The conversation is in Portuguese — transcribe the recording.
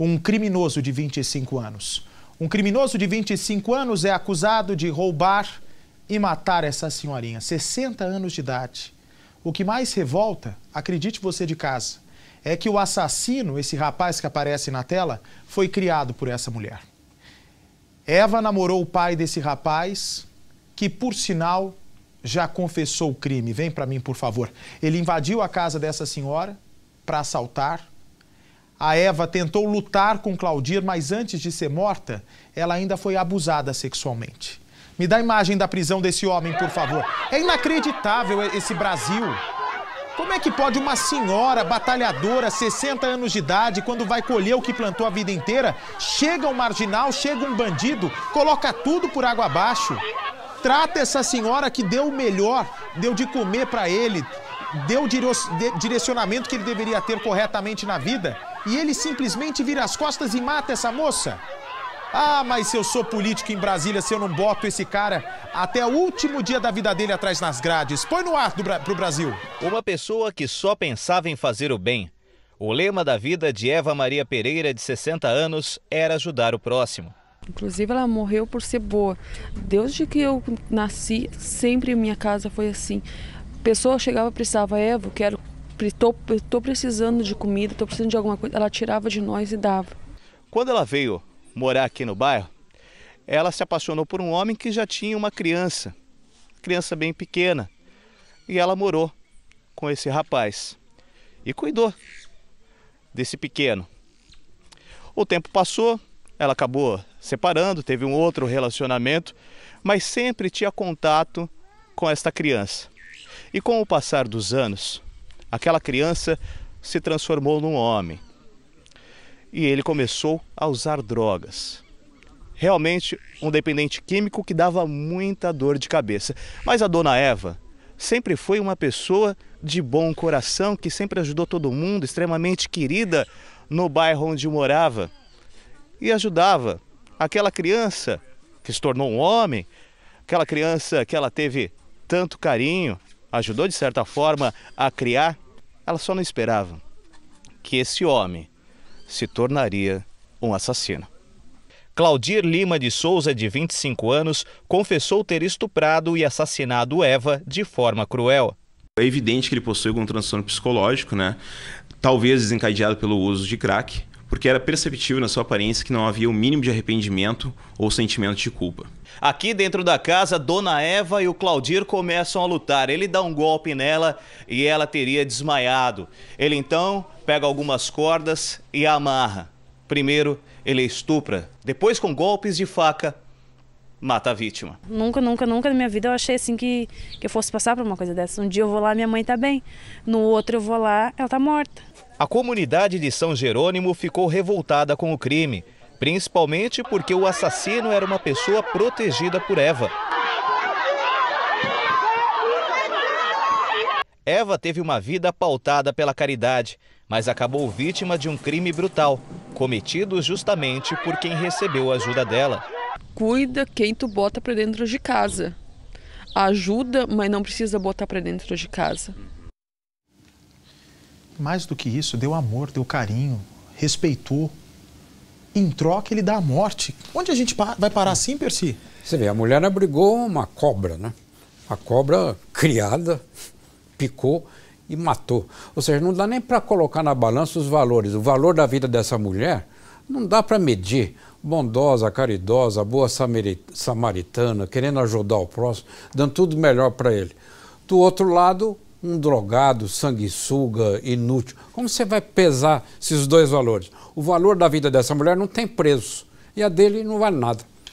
um criminoso de 25 anos. Um criminoso de 25 anos é acusado de roubar e matar essa senhorinha, 60 anos de idade. O que mais revolta, acredite você de casa, é que o assassino, esse rapaz que aparece na tela, foi criado por essa mulher. Eva namorou o pai desse rapaz, que por sinal já confessou o crime. Vem para mim, por favor. Ele invadiu a casa dessa senhora para assaltar, a Eva tentou lutar com Claudir, mas antes de ser morta, ela ainda foi abusada sexualmente. Me dá a imagem da prisão desse homem, por favor. É inacreditável esse Brasil. Como é que pode uma senhora batalhadora, 60 anos de idade, quando vai colher o que plantou a vida inteira, chega um marginal, chega um bandido, coloca tudo por água abaixo? Trata essa senhora que deu o melhor, deu de comer para ele, deu o direcionamento que ele deveria ter corretamente na vida e ele simplesmente vira as costas e mata essa moça? Ah, mas se eu sou político em Brasília, se eu não boto esse cara até o último dia da vida dele atrás nas grades. Põe no ar do, pro Brasil. Uma pessoa que só pensava em fazer o bem. O lema da vida de Eva Maria Pereira, de 60 anos, era ajudar o próximo. Inclusive, ela morreu por ser boa. Desde que eu nasci, sempre minha casa foi assim pessoa chegava precisava, Evo, quero, tô, tô precisando de comida, estou precisando de alguma coisa. Ela tirava de nós e dava. Quando ela veio morar aqui no bairro, ela se apaixonou por um homem que já tinha uma criança, criança bem pequena. E ela morou com esse rapaz e cuidou desse pequeno. O tempo passou, ela acabou separando, teve um outro relacionamento, mas sempre tinha contato com esta criança. E com o passar dos anos, aquela criança se transformou num homem. E ele começou a usar drogas. Realmente um dependente químico que dava muita dor de cabeça. Mas a dona Eva sempre foi uma pessoa de bom coração, que sempre ajudou todo mundo, extremamente querida no bairro onde morava. E ajudava aquela criança que se tornou um homem, aquela criança que ela teve tanto carinho, ajudou de certa forma a criar, ela só não esperava que esse homem se tornaria um assassino. Claudir Lima de Souza, de 25 anos, confessou ter estuprado e assassinado Eva de forma cruel. É evidente que ele possui algum transtorno psicológico, né? Talvez desencadeado pelo uso de crack porque era perceptível na sua aparência que não havia o mínimo de arrependimento ou sentimento de culpa. Aqui dentro da casa, Dona Eva e o Claudir começam a lutar. Ele dá um golpe nela e ela teria desmaiado. Ele então pega algumas cordas e amarra. Primeiro, ele estupra, depois, com golpes de faca, mata a vítima. Nunca, nunca, nunca na minha vida eu achei assim que, que eu fosse passar por uma coisa dessa. Um dia eu vou lá, minha mãe tá bem. No outro eu vou lá, ela tá morta. A comunidade de São Jerônimo ficou revoltada com o crime, principalmente porque o assassino era uma pessoa protegida por Eva. Eva teve uma vida pautada pela caridade, mas acabou vítima de um crime brutal, cometido justamente por quem recebeu a ajuda dela cuida quem tu bota para dentro de casa. Ajuda, mas não precisa botar para dentro de casa. Mais do que isso, deu amor, deu carinho, respeitou. Em troca, ele dá a morte. Onde a gente vai parar assim, Percy? Você vê, a mulher abrigou uma cobra, né? A cobra criada picou e matou. Ou seja, não dá nem para colocar na balança os valores. O valor da vida dessa mulher não dá para medir. Bondosa, caridosa, boa samaritana, querendo ajudar o próximo, dando tudo melhor para ele. Do outro lado, um drogado, sanguessuga, inútil. Como você vai pesar esses dois valores? O valor da vida dessa mulher não tem preço e a dele não vale nada.